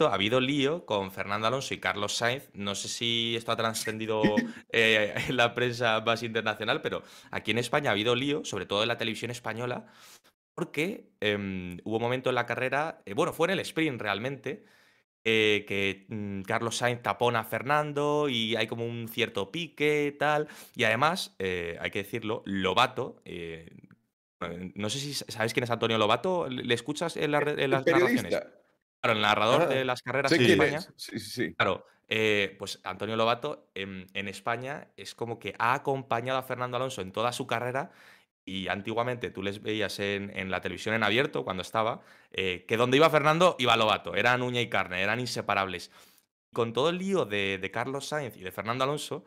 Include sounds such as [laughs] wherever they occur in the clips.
ha habido lío con Fernando Alonso y Carlos Sainz. No sé si esto ha trascendido [laughs] eh, en la prensa más internacional, pero aquí en España ha habido lío, sobre todo en la televisión española, porque em, hubo un momento en la carrera, eh, bueno, fue en el sprint realmente, eh, que mm, Carlos Sainz tapona a Fernando y hay como un cierto pique, y tal. Y además, hay que decirlo, Lobato eh, no sé si sabes quién es Antonio Lobato. ¿Le escuchas en, la, eh, las narraciones? Claro, el narrador ah, de las carreras en España. Sí, sí, sí. Claro, eh, pues Antonio Lobato en, España es como que ha acompañado a Fernando Alonso en toda su carrera y antiguamente tú les veías en, la televisión en abierto cuando estaba, que donde iba Fernando iba Lobato, eran uña y carne, eran inseparables. Con todo el lío de, Carlos Sainz y de Fernando Alonso,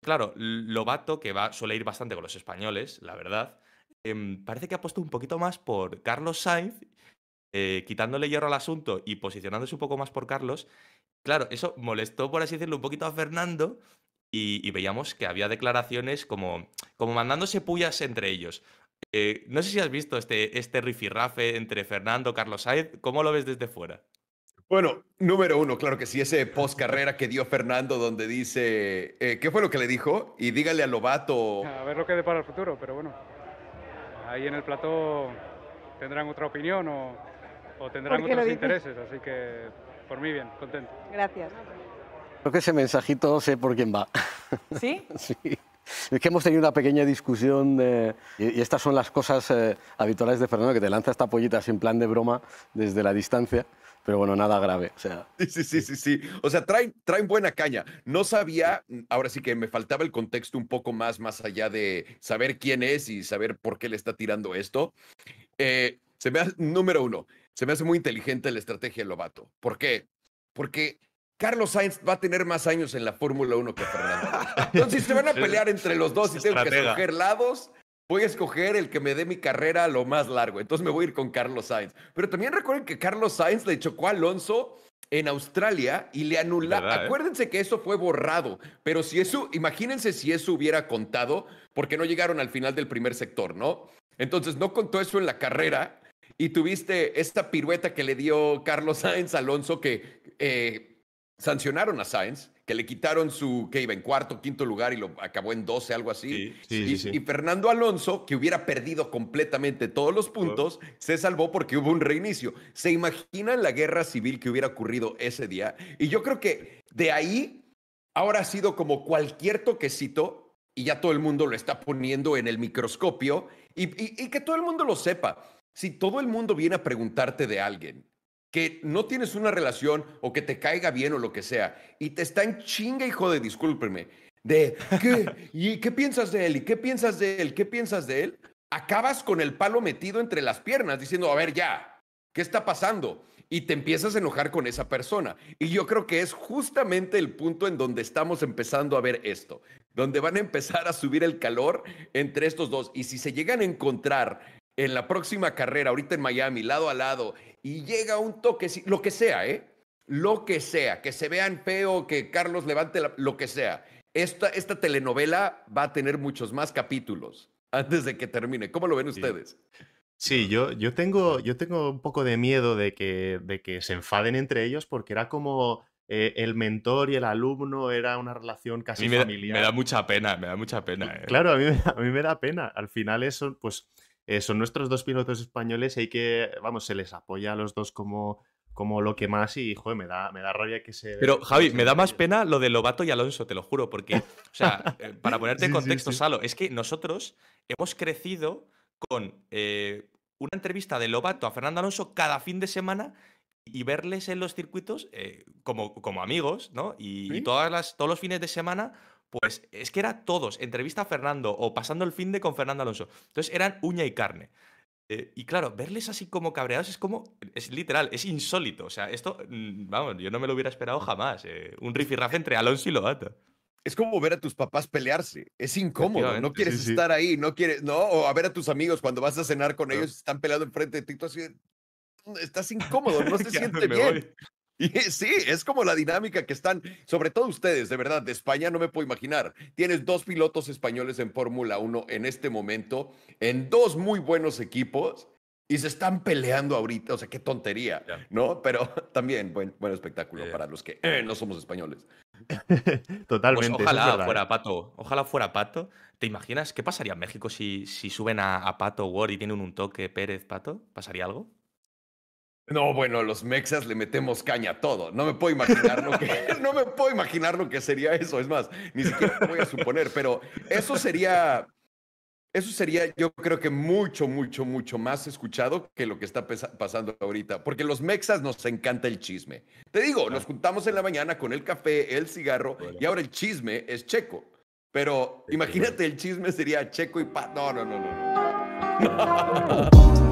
claro, Lobato, que va, suele ir bastante con los españoles, la verdad, Em, parece que ha puesto un poquito más por Carlos Sainz, eh, quitándole hierro al asunto y posicionándose un poco más por Carlos. Claro, eso molestó, por así decirlo, un poquito a Fernando y, veíamos que había declaraciones como, como mandándose pullas entre ellos. Eh, no sé si has visto este, este rifirrafe entre Fernando, y Carlos Sainz, ¿cómo lo ves desde fuera? Bueno, número uno, claro que sí, ese post carrera que dio Fernando, donde dice, eh, ¿qué fue lo que le dijo? Y dígale a Lobato. A ver lo que depara el futuro, pero bueno ahí en el plató tendrán otra opinión o, tendrán otros intereses, así que por mí bien, contento. Gracias. Creo que ese mensajito sé por quién va. [laughs] ¿Sí? sí. Es que hemos tenido una pequeña discusión de y, estas son las cosas eh, habituales de Fernando, que te lanza esta pollita sin plan de broma desde la distancia pero bueno, nada grave. O sea. Sí, sí, sí, sí, O sea, traen, traen buena caña. No sabía, ahora sí que me faltaba el contexto un poco más, más allá de saber quién es y saber por qué le está tirando esto. Eh, se número uno, se me hace muy inteligente la estrategia de Lobato. ¿Por qué? Porque Carlos Sainz va a tener más años en la Fórmula 1 que Fernando. Entonces, si se van a [laughs] pelear entre los dos y tengo que escoger lados, voy a escoger el que me dé mi carrera lo más largo. Entonces me voy a ir con Carlos Sainz. Pero también recuerden que Carlos Sainz le chocó a Alonso en Australia y le anuló. Eh? Acuérdense que eso fue borrado, pero si eso, imagínense si eso hubiera contado, porque no llegaron al final del primer sector, ¿no? Entonces no contó eso en la carrera y tuviste esta pirueta que le dio Carlos Sainz Alonso que eh, sancionaron a Sainz, que le quitaron su, que iba en cuarto, quinto lugar y lo acabó en 12, algo así. y, Fernando Alonso, que hubiera perdido completamente todos los puntos, se salvó porque hubo un reinicio. ¿Se imaginan la guerra civil que hubiera ocurrido ese día? Y yo creo que de ahí ahora ha sido como cualquier toquecito y ya todo el mundo lo está poniendo en el microscopio y que todo el mundo lo sepa. Si todo el mundo viene a preguntarte de alguien que no tienes una relación o que te caiga bien o lo que sea, y te en chinga, hijo de discúlpeme, de ¿qué, ¿y qué piensas de él? ¿Y qué piensas de él? ¿Qué piensas de él? Acabas con el palo metido entre las piernas diciendo, a ver, ya, ¿qué está pasando? Y te empiezas a enojar con esa persona. Y yo creo que es justamente el punto en donde estamos empezando a ver esto, donde van a empezar a subir el calor entre estos dos. Y si se llegan a encontrar en la próxima carrera, ahorita en Miami, lado a lado, y llega un toque, lo que sea, ¿eh? Lo que sea, que se vean peo, que Carlos levante lo que sea. Esta, esta telenovela va a tener muchos más capítulos antes de que termine. ¿Cómo lo ven ustedes? Sí. yo, yo, tengo, yo tengo un poco de miedo de que, de que se enfaden entre ellos porque era como eh, el mentor y el alumno, era una relación casi me familiar. Da, me da mucha pena, me da mucha pena. Eh. Claro, a mí, a mí me da pena. Al final eso, pues eh, son nuestros dos pilotos españoles y hay que, vamos, se les apoya a los dos como, como lo que más y, joder, me da, me da rabia que se... Pero, Javi, me da más pena lo de Lobato y Alonso, te lo juro, porque, o sea, eh, para [laughs] ponerte en contexto, Salo, es que nosotros hemos crecido con eh, una entrevista de Lobato a Fernando Alonso cada fin de semana y verles en los circuitos como, como amigos, ¿no? Y, y todas las, todos los fines de semana pues es que era todos, entrevista a Fernando o pasando el fin de con Fernando Alonso. Entonces eran uña y carne. Eh, y claro, verles así como cabreados es como, es literal, es insólito. O sea, esto, mm, vamos, yo no me lo hubiera esperado jamás. Eh. un rifirraje entre Alonso y Loato. Es como ver a tus papás pelearse. Es incómodo. No quieres estar ahí, no quieres, no, o a ver a tus amigos cuando vas a cenar con ellos, están peleando enfrente de ti, mm, estás incómodo, no [laughs] se siente bien sí, es como la dinámica que están, sobre todo ustedes, de verdad, de España no me puedo imaginar. Tienes dos pilotos españoles en Fórmula 1 en este momento, en dos muy buenos equipos, y se están peleando ahorita, o sea, qué tontería, ¿no? Pero [laughs] también buen, buen espectáculo eh. para los que eh. no somos españoles. [laughs] Totalmente. Pues ojalá ¿eh? fuera Pato, ojalá fuera Pato. ¿Te imaginas qué pasaría en México si, si suben a, a Pato Ward y tienen un toque Pérez Pato? ¿Pasaría algo? No, bueno, los mexas le metemos caña a todo. No me puedo imaginar lo que, [laughs] [laughs] no me puedo imaginar lo que sería eso. Es más, ni siquiera voy a suponer, pero eso sería, eso sería, yo creo que mucho, mucho, mucho más escuchado que lo que está pasando ahorita, porque los mexas nos encanta el chisme. Te digo, nos juntamos en la mañana con el café, el cigarro y ahora el chisme es checo. Pero imagínate, el chisme sería checo y pa. no, no, no. no. no. [laughs]